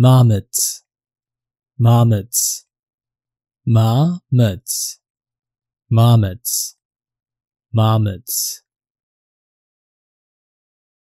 marmots, marmots, marmots, marmots, marmots.